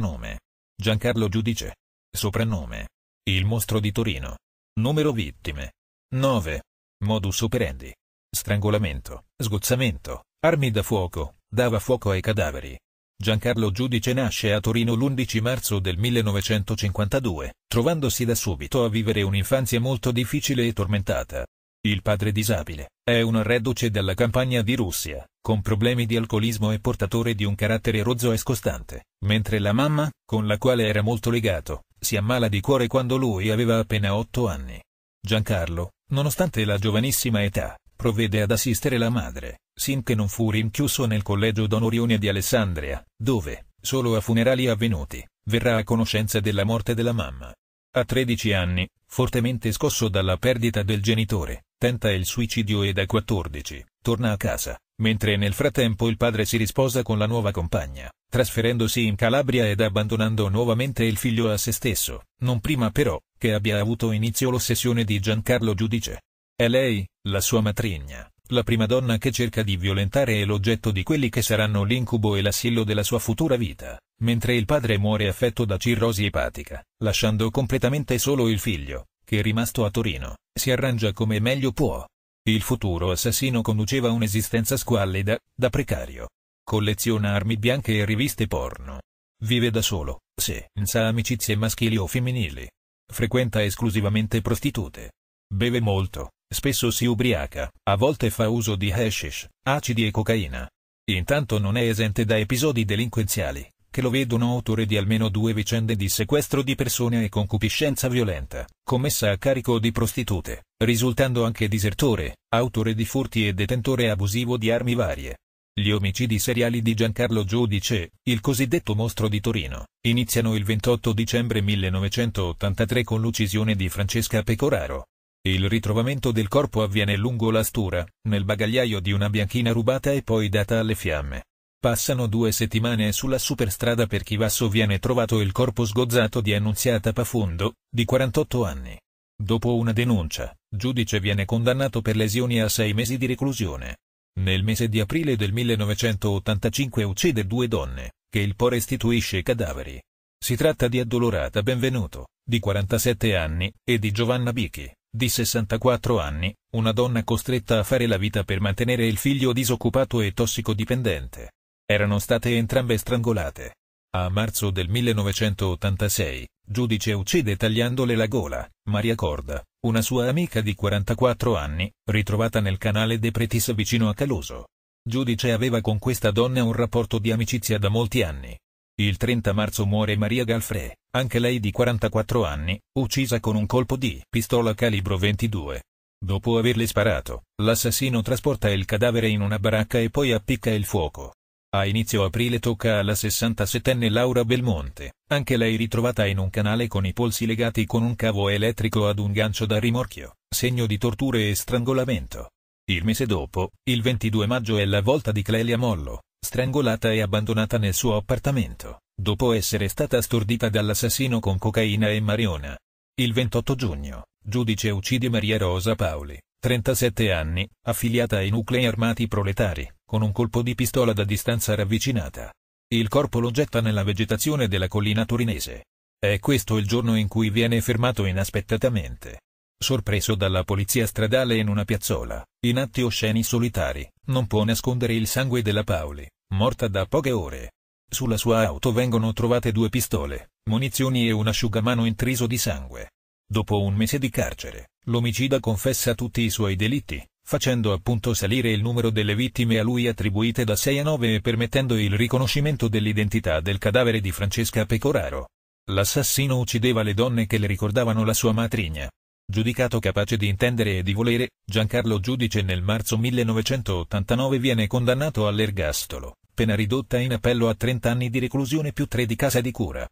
Nome. Giancarlo Giudice. Soprannome. Il mostro di Torino. Numero vittime. 9. Modus operandi. Strangolamento, sgozzamento, armi da fuoco, dava fuoco ai cadaveri. Giancarlo Giudice nasce a Torino l'11 marzo del 1952, trovandosi da subito a vivere un'infanzia molto difficile e tormentata. Il padre disabile è un reduce dalla campagna di Russia, con problemi di alcolismo e portatore di un carattere rozzo e scostante, mentre la mamma, con la quale era molto legato, si ammala di cuore quando lui aveva appena otto anni. Giancarlo, nonostante la giovanissima età, provvede ad assistere la madre, sinché non fu rinchiuso nel collegio Don Orione di Alessandria, dove, solo a funerali avvenuti, verrà a conoscenza della morte della mamma. A 13 anni, fortemente scosso dalla perdita del genitore, tenta il suicidio e a 14, torna a casa, Mentre nel frattempo il padre si risposa con la nuova compagna, trasferendosi in Calabria ed abbandonando nuovamente il figlio a se stesso, non prima però, che abbia avuto inizio l'ossessione di Giancarlo Giudice. È lei, la sua matrigna, la prima donna che cerca di violentare e l'oggetto di quelli che saranno l'incubo e l'assillo della sua futura vita, mentre il padre muore affetto da cirrosi epatica, lasciando completamente solo il figlio, che è rimasto a Torino, si arrangia come meglio può, il futuro assassino conduceva un'esistenza squallida, da precario. Colleziona armi bianche e riviste porno. Vive da solo, senza amicizie maschili o femminili. Frequenta esclusivamente prostitute. Beve molto, spesso si ubriaca, a volte fa uso di hashish, acidi e cocaina. Intanto non è esente da episodi delinquenziali, che lo vedono autore di almeno due vicende di sequestro di persone e concupiscenza violenta, commessa a carico di prostitute, risultando anche disertore, autore di furti e detentore abusivo di armi varie. Gli omicidi seriali di Giancarlo Giudice, il cosiddetto mostro di Torino, iniziano il 28 dicembre 1983 con l'uccisione di Francesca Pecoraro. Il ritrovamento del corpo avviene lungo la Stura, nel bagagliaio di una bianchina rubata e poi data alle fiamme. Passano due settimane e sulla superstrada per Chivasso viene trovato il corpo sgozzato di Annunziata Pafondo, di 48 anni. Dopo una denuncia, giudice viene condannato per lesioni a sei mesi di reclusione. Nel mese di aprile del 1985 uccide due donne, che il Po restituisce cadaveri. Si tratta di Addolorata Benvenuto, di 47 anni, e di Giovanna Bichi, di 64 anni, una donna costretta a fare la vita per mantenere il figlio disoccupato e tossicodipendente erano state entrambe strangolate. A marzo del 1986, Giudice uccide tagliandole la gola, Maria Corda, una sua amica di 44 anni, ritrovata nel canale De Pretis vicino a Caluso. Giudice aveva con questa donna un rapporto di amicizia da molti anni. Il 30 marzo muore Maria Galfré, anche lei di 44 anni, uccisa con un colpo di pistola calibro 22. Dopo averle sparato, l'assassino trasporta il cadavere in una baracca e poi appicca il fuoco. A inizio aprile tocca alla 67enne Laura Belmonte, anche lei ritrovata in un canale con i polsi legati con un cavo elettrico ad un gancio da rimorchio, segno di torture e strangolamento. Il mese dopo, il 22 maggio è la volta di Clelia Mollo, strangolata e abbandonata nel suo appartamento, dopo essere stata stordita dall'assassino con cocaina e mariona. Il 28 giugno, giudice uccide Maria Rosa Paoli, 37 anni, affiliata ai nuclei armati proletari con un colpo di pistola da distanza ravvicinata. Il corpo lo getta nella vegetazione della collina torinese. È questo il giorno in cui viene fermato inaspettatamente. Sorpreso dalla polizia stradale in una piazzola, in atti osceni solitari, non può nascondere il sangue della Paoli, morta da poche ore. Sulla sua auto vengono trovate due pistole, munizioni e un asciugamano intriso di sangue. Dopo un mese di carcere, l'omicida confessa tutti i suoi delitti, facendo appunto salire il numero delle vittime a lui attribuite da 6 a 9 e permettendo il riconoscimento dell'identità del cadavere di Francesca Pecoraro. L'assassino uccideva le donne che le ricordavano la sua matrigna. Giudicato capace di intendere e di volere, Giancarlo Giudice nel marzo 1989 viene condannato all'ergastolo, pena ridotta in appello a 30 anni di reclusione più 3 di casa di cura.